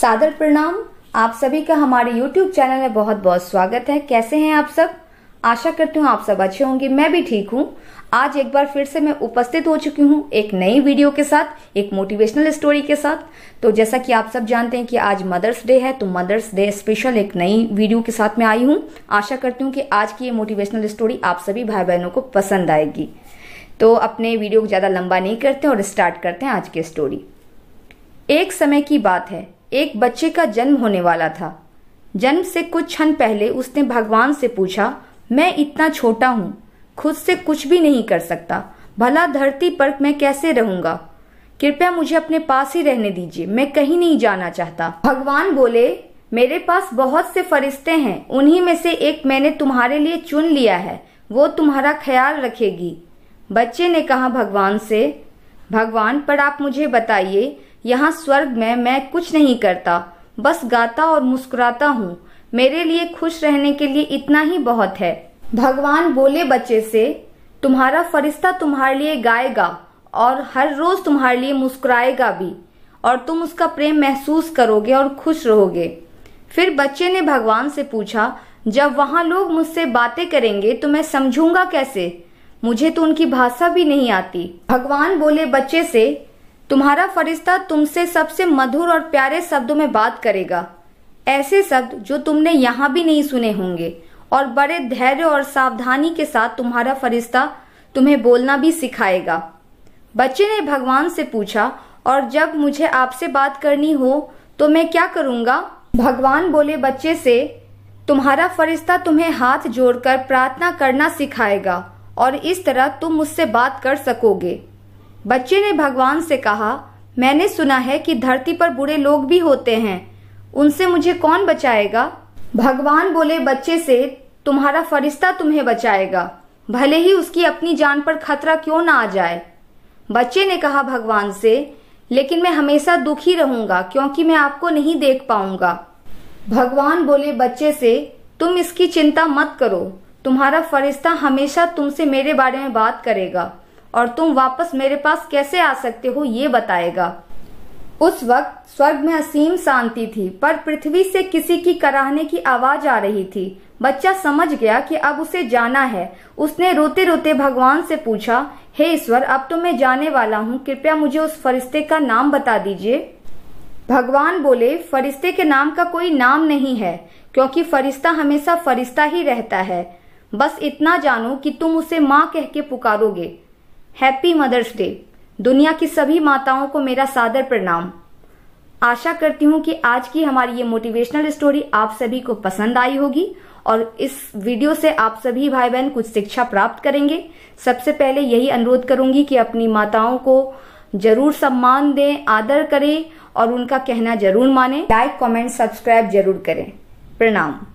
सादर प्रणाम आप सभी का हमारे YouTube चैनल में बहुत बहुत स्वागत है कैसे हैं आप सब आशा करती हूँ आप सब अच्छे होंगे मैं भी ठीक हूँ आज एक बार फिर से मैं उपस्थित हो चुकी हूँ एक नई वीडियो के साथ एक मोटिवेशनल स्टोरी के साथ तो जैसा कि आप सब जानते हैं कि आज मदर्स डे है तो मदर्स डे स्पेशल एक नई वीडियो के साथ मैं आई हूँ आशा करती हूँ कि आज की ये मोटिवेशनल स्टोरी आप सभी भाई बहनों को पसंद आएगी तो अपने वीडियो को ज़्यादा लंबा नहीं करते और स्टार्ट करते हैं आज की स्टोरी एक समय की बात है एक बच्चे का जन्म होने वाला था जन्म से कुछ क्षण पहले उसने भगवान से पूछा मैं इतना छोटा हूँ खुद से कुछ भी नहीं कर सकता भला धरती पर मैं कैसे रहूंगा कृपया मुझे अपने पास ही रहने दीजिए मैं कहीं नहीं जाना चाहता भगवान बोले मेरे पास बहुत से फरिश्ते हैं उन्हीं में से एक मैंने तुम्हारे लिए चुन लिया है वो तुम्हारा ख्याल रखेगी बच्चे ने कहा भगवान से भगवान पर आप मुझे बताइए यहाँ स्वर्ग में मैं कुछ नहीं करता बस गाता और मुस्कुराता हूँ मेरे लिए खुश रहने के लिए इतना ही बहुत है भगवान बोले बच्चे से तुम्हारा फरिश्ता तुम्हारे लिए गाएगा और हर रोज तुम्हारे लिए मुस्कुराएगा भी और तुम उसका प्रेम महसूस करोगे और खुश रहोगे फिर बच्चे ने भगवान से पूछा जब वहाँ लोग मुझसे बातें करेंगे तो मैं समझूंगा कैसे मुझे तो उनकी भाषा भी नहीं आती भगवान बोले बच्चे से तुम्हारा फरिश्ता तुमसे सबसे मधुर और प्यारे शब्दों में बात करेगा ऐसे शब्द जो तुमने यहाँ भी नहीं सुने होंगे और बड़े धैर्य और सावधानी के साथ तुम्हारा फरिश्ता तुम्हें बोलना भी सिखाएगा बच्चे ने भगवान से पूछा और जब मुझे आपसे बात करनी हो तो मैं क्या करूँगा भगवान बोले बच्चे से तुम्हारा फरिश्ता तुम्हें हाथ जोड़कर प्रार्थना करना सिखाएगा और इस तरह तुम मुझसे बात कर सकोगे बच्चे ने भगवान से कहा मैंने सुना है कि धरती पर बुरे लोग भी होते हैं उनसे मुझे कौन बचाएगा भगवान बोले बच्चे से तुम्हारा फरिश्ता तुम्हें बचाएगा भले ही उसकी अपनी जान पर खतरा क्यों ना आ जाए बच्चे ने कहा भगवान से लेकिन मैं हमेशा दुखी रहूंगा क्योंकि मैं आपको नहीं देख पाऊंगा भगवान बोले बच्चे से तुम इसकी चिंता मत करो तुम्हारा फरिश्ता हमेशा तुमसे मेरे बारे में बात करेगा और तुम वापस मेरे पास कैसे आ सकते हो ये बताएगा उस वक्त स्वर्ग में असीम शांति थी पर पृथ्वी से किसी की कराहने की आवाज आ रही थी बच्चा समझ गया कि अब उसे जाना है उसने रोते रोते भगवान से पूछा हे hey ईश्वर अब तो मैं जाने वाला हूँ कृपया मुझे उस फरिश्ते का नाम बता दीजिए भगवान बोले फरिश्ते के नाम का कोई नाम नहीं है क्योंकि फरिश्ता हमेशा फरिश्ता ही रहता है बस इतना जानो कि तुम उसे माँ कह के पुकारोगे हैप्पी मदर्स डे दुनिया की सभी माताओं को मेरा सादर प्रणाम आशा करती हूँ कि आज की हमारी ये मोटिवेशनल स्टोरी आप सभी को पसंद आई होगी और इस वीडियो से आप सभी भाई बहन कुछ शिक्षा प्राप्त करेंगे सबसे पहले यही अनुरोध करूंगी कि अपनी माताओं को जरूर सम्मान दें आदर करें और उनका कहना जरूर माने लाइक कमेंट सब्सक्राइब जरूर करें प्रणाम